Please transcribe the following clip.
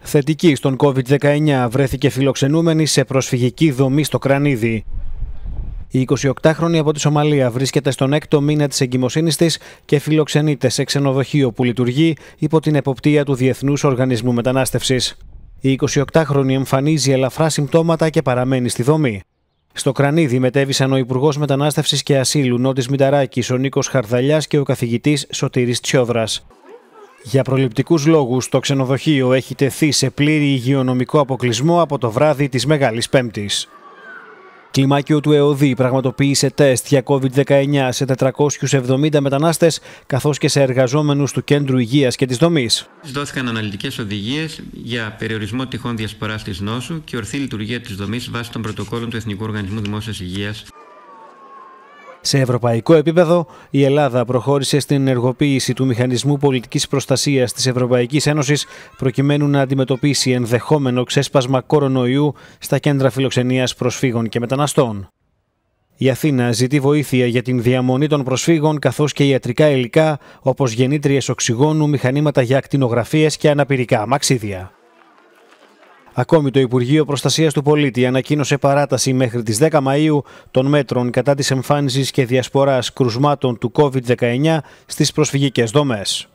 Θετική στον COVID-19 βρέθηκε φιλοξενούμενη σε προσφυγική δομή στο Κρανίδι. Η 28χρονη από τη Σομαλία βρίσκεται στον έκτο μήνα της εγκυμοσύνης της και φιλοξενείται σε ξενοδοχείο που λειτουργεί υπό την εποπτεία του Διεθνούς Οργανισμού Μετανάστευσης. Η 28χρονη εμφανίζει ελαφρά συμπτώματα και παραμένει στη δομή. Στο κρανίδι μετέβησαν ο Υπουργός Μετανάστευσης και Ασύλου Νότης Μηταράκης, ο Νίκος Χαρδαλιάς και ο καθηγητής Σωτήρης Τσιόδρας. Για προληπτικούς λόγους, το ξενοδοχείο έχει τεθεί σε πλήρη υγειονομικό αποκλεισμό από το βράδυ της Μεγάλης Πέμπτης. Κλιμάκιο του ΕΟΔΗ πραγματοποίησε τεστ για COVID-19 σε 470 μετανάστες, καθώς και σε εργαζόμενους του Κέντρου Υγείας και της Δομής. Δόθηκαν αναλυτικές οδηγίες για περιορισμό τυχόν διασποράς της νόσου και ορθή λειτουργία της δομής βάσει των πρωτοκόλων του Εθνικού Οργανισμού Δημόσιας Υγείας σε ευρωπαϊκό επίπεδο, η Ελλάδα προχώρησε στην ενεργοποίηση του Μηχανισμού Πολιτικής Προστασίας της Ευρωπαϊκής Ένωσης προκειμένου να αντιμετωπίσει ενδεχόμενο ξέσπασμα κορονοϊού στα κέντρα φιλοξενίας προσφύγων και μεταναστών. Η Αθήνα ζητεί βοήθεια για την διαμονή των προσφύγων καθώς και ιατρικά υλικά όπως γεννήτριες οξυγόνου, μηχανήματα για ακτινογραφίες και αναπηρικά μαξίδια. Ακόμη το Υπουργείο Προστασίας του Πολίτη ανακοίνωσε παράταση μέχρι τις 10 Μαΐου των μέτρων κατά της εμφάνισης και διασποράς κρουσμάτων του COVID-19 στις προσφυγικές δομές.